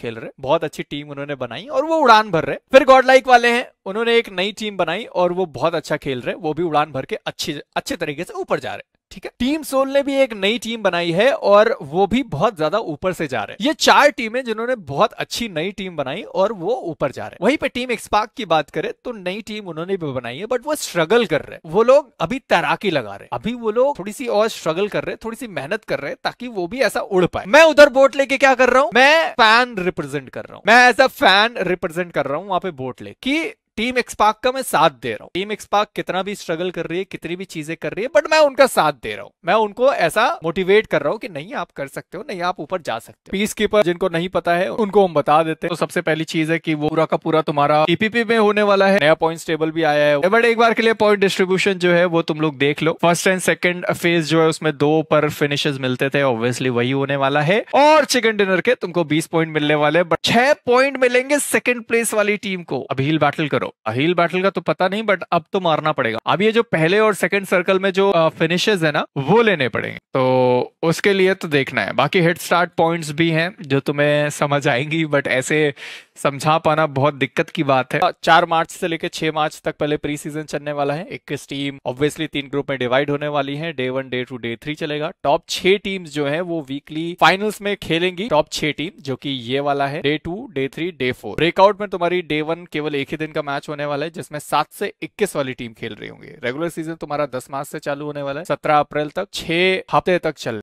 खेल रहे बहुत अच्छी टीम उन्होंने बनाई और वो उड़ान भर रहे फिर गॉड लाइक वाले हैं उन्होंने एक नई टीम बनाई और वो बहुत अच्छा खेल रहे वो भी उड़ान भर के अच्छे अच्छे तरीके से ऊपर जा रहे ठीक है टीम सोल ने भी एक नई टीम बनाई है और वो भी बहुत ज्यादा ऊपर से जा रहे हैं ये चार टीमें जिन्होंने बहुत अच्छी नई टीम बनाई और वो ऊपर जा रहे हैं वहीं पे टीम एक्सपाक की बात करें तो नई टीम उन्होंने भी बनाई है बट वो स्ट्रगल कर रहे हैं वो लोग अभी तैराकी लगा रहे हैं अभी वो लोग थोड़ी सी और स्ट्रगल कर रहे हैं थोड़ी सी मेहनत कर रहे हैं ताकि वो भी ऐसा उड़ पाए मैं उधर बोट लेके क्या कर रहा हूँ मैं फैन रिप्रेजेंट कर रहा हूँ मैं एज अ फैन रिप्रेजेंट कर रहा हूँ वहां पे बोट लेके टीम एक्सपाक का मैं साथ दे रहा हूँ टीम एक्सपाक कितना भी स्ट्रगल कर रही है कितनी भी चीजें कर रही है बट मैं उनका साथ दे रहा हूँ मैं उनको ऐसा मोटिवेट कर रहा हूँ कि नहीं आप कर सकते हो नहीं आप ऊपर जा सकते हो पीस कीपर जिनको नहीं पता है उनको हम बता देते हैं तो सबसे पहली चीज है की वो पूरा का पूरा तुम्हारा ईपीपी में होने वाला है नया पॉइंट टेबल भी आया है बट एक बार के लिए पॉइंट डिस्ट्रीब्यूशन जो है वो तुम लोग देख लो फर्स्ट एंड सेकंड फेज जो है उसमें दो पर फिनिशेस मिलते थे ऑब्वियसली वही होने वाला है और चिकन डिनर के तुमको बीस पॉइंट मिलने वाले बट छह पॉइंट मिलेंगे सेकंड प्लेस वाली टीम को अभी बैटल करो करो अहिल बैटल का तो पता नहीं बट अब तो मारना पड़ेगा अब ये जो पहले और सेकंड सर्कल में जो फिनिशेज है ना वो लेने पड़ेंगे तो उसके लिए तो देखना है बाकी हेड स्टार्ट पॉइंट्स भी हैं जो तुम्हें समझ आएंगी बट ऐसे समझा पाना बहुत दिक्कत की बात है हाँ, चार मार्च से लेकर छह मार्च तक पहले प्री सीजन चलने वाला है इक्कीस टीम ऑब्वियसली तीन ग्रुप में डिवाइड होने वाली है day one day two day three चलेगा टॉप छह टीम्स जो है वो वीकली फाइनल्स में खेलेंगी टॉप छह टीम जो की ये वाला है day two day three day four breakout में तुम्हारी डे वन केवल एक ही दिन का मैच होने वाला है जिसमें सात से इक्कीस वाली टीम खेल रही होंगी रेगुलर सीजन तुम्हारा दस मार्च से चालू होने वाला है सत्रह अप्रैल तक छह हफ्ते तक चल